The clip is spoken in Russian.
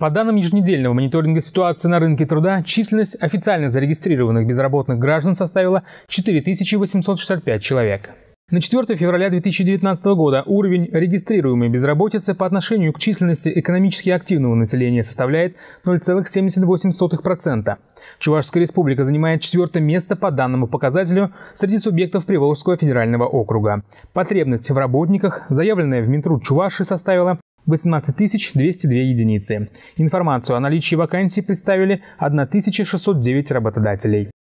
По данным еженедельного мониторинга ситуации на рынке труда, численность официально зарегистрированных безработных граждан составила 4865 человек. На 4 февраля 2019 года уровень регистрируемой безработицы по отношению к численности экономически активного населения составляет 0,78%. Чувашская республика занимает четвертое место по данному показателю среди субъектов Приволжского федерального округа. Потребность в работниках, заявленная в Минтруд Чуваши, составила 18 202 единицы. Информацию о наличии вакансий представили 1609 работодателей.